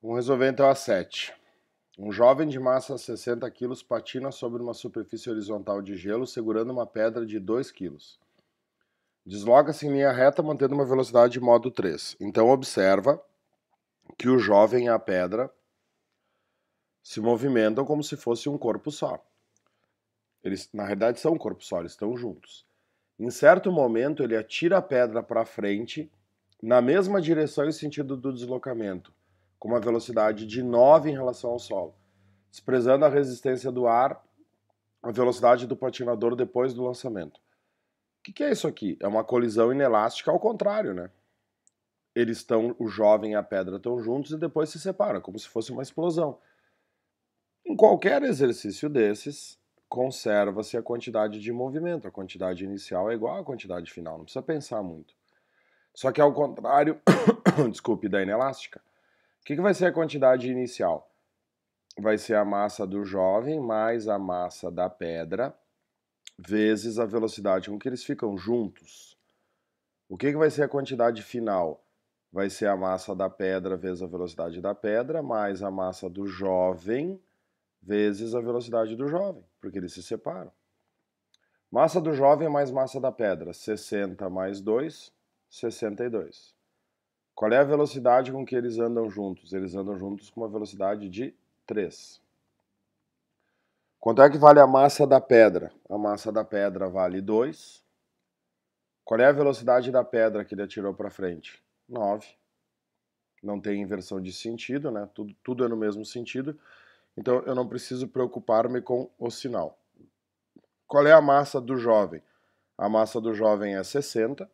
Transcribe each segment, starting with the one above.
Vamos resolver então a 7. Um jovem de massa 60 kg patina sobre uma superfície horizontal de gelo segurando uma pedra de 2 kg. Desloca-se em linha reta mantendo uma velocidade de modo 3. Então observa que o jovem e a pedra se movimentam como se fosse um corpo só. Eles, na realidade, são um corpo só, eles estão juntos. Em certo momento, ele atira a pedra para frente, na mesma direção e sentido do deslocamento com uma velocidade de 9 em relação ao solo. Desprezando a resistência do ar, a velocidade do patinador depois do lançamento. O que, que é isso aqui? É uma colisão inelástica ao contrário, né? Eles estão, o jovem e a pedra estão juntos e depois se separam, como se fosse uma explosão. Em qualquer exercício desses, conserva-se a quantidade de movimento. A quantidade inicial é igual à quantidade final, não precisa pensar muito. Só que ao contrário, desculpe, da inelástica, que, que vai ser a quantidade inicial? Vai ser a massa do jovem mais a massa da pedra vezes a velocidade com que eles ficam juntos. O que, que vai ser a quantidade final? Vai ser a massa da pedra vezes a velocidade da pedra mais a massa do jovem vezes a velocidade do jovem, porque eles se separam. Massa do jovem mais massa da pedra, 60 mais 2, 62. Qual é a velocidade com que eles andam juntos? Eles andam juntos com uma velocidade de 3. Quanto é que vale a massa da pedra? A massa da pedra vale 2. Qual é a velocidade da pedra que ele atirou para frente? 9. Não tem inversão de sentido, né? Tudo, tudo é no mesmo sentido. Então eu não preciso preocupar-me com o sinal. Qual é a massa do jovem? A massa do jovem é 60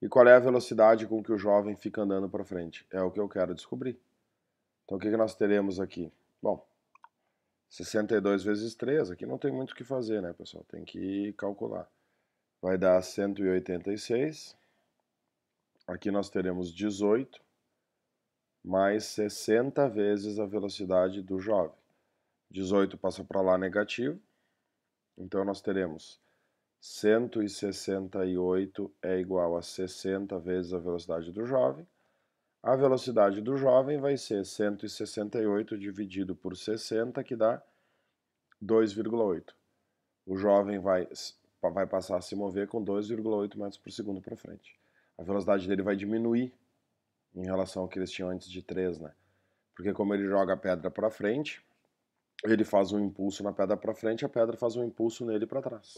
e qual é a velocidade com que o jovem fica andando para frente? É o que eu quero descobrir. Então o que, que nós teremos aqui? Bom, 62 vezes 3, aqui não tem muito o que fazer, né, pessoal? Tem que calcular. Vai dar 186. Aqui nós teremos 18 mais 60 vezes a velocidade do jovem. 18 passa para lá negativo. Então nós teremos 168 é igual a 60 vezes a velocidade do jovem. A velocidade do jovem vai ser 168 dividido por 60, que dá 2,8. O jovem vai, vai passar a se mover com 2,8 metros por segundo para frente. A velocidade dele vai diminuir em relação ao que eles tinham antes de 3, né? Porque como ele joga a pedra para frente, ele faz um impulso na pedra para frente, a pedra faz um impulso nele para trás.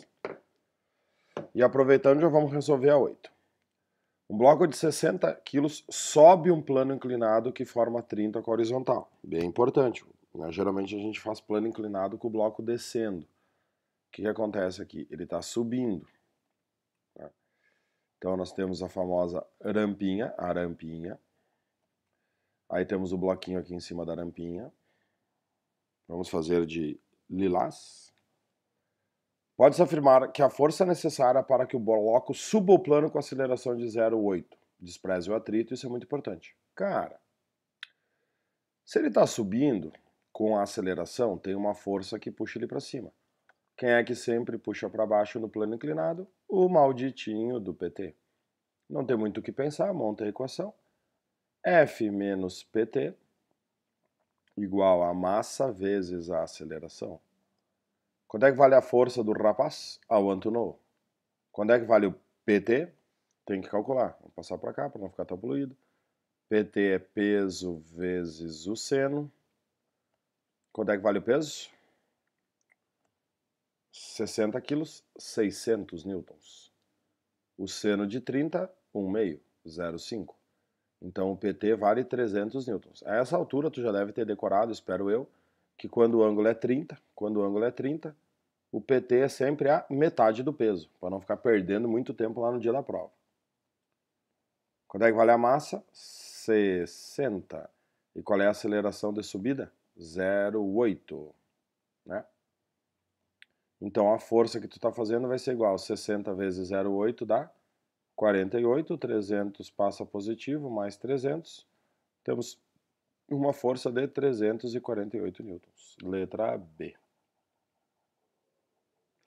E aproveitando, já vamos resolver a 8. Um bloco de 60 quilos sobe um plano inclinado que forma 30 com a horizontal. Bem importante. Né? Geralmente a gente faz plano inclinado com o bloco descendo. O que, que acontece aqui? Ele está subindo. Né? Então nós temos a famosa rampinha, a rampinha. Aí temos o bloquinho aqui em cima da rampinha. Vamos fazer de lilás. Pode-se afirmar que a força necessária para que o bloco suba o plano com aceleração de 0,8 despreze o atrito, isso é muito importante. Cara, se ele está subindo com a aceleração, tem uma força que puxa ele para cima. Quem é que sempre puxa para baixo no plano inclinado? O malditinho do PT. Não tem muito o que pensar, monta a equação. F menos PT igual a massa vezes a aceleração. Quando é que vale a força do rapaz? ao ah, não. Quando é que vale o PT? Tem que calcular. Vou passar para cá para não ficar tão poluído. PT é peso vezes o seno. Quando é que vale o peso? 60 quilos, 600 newtons. O seno de 30, 1,5, meio, 0,5. Então o PT vale 300 newtons. A essa altura tu já deve ter decorado, espero eu, que quando o ângulo é 30, quando o ângulo é 30, o PT é sempre a metade do peso, para não ficar perdendo muito tempo lá no dia da prova. Quando é que vale a massa? 60. E qual é a aceleração de subida? 0,8. Né? Então a força que tu está fazendo vai ser igual 60 vezes 0,8 dá 48, 300 passa positivo, mais 300. Temos uma força de 348 newtons. Letra B.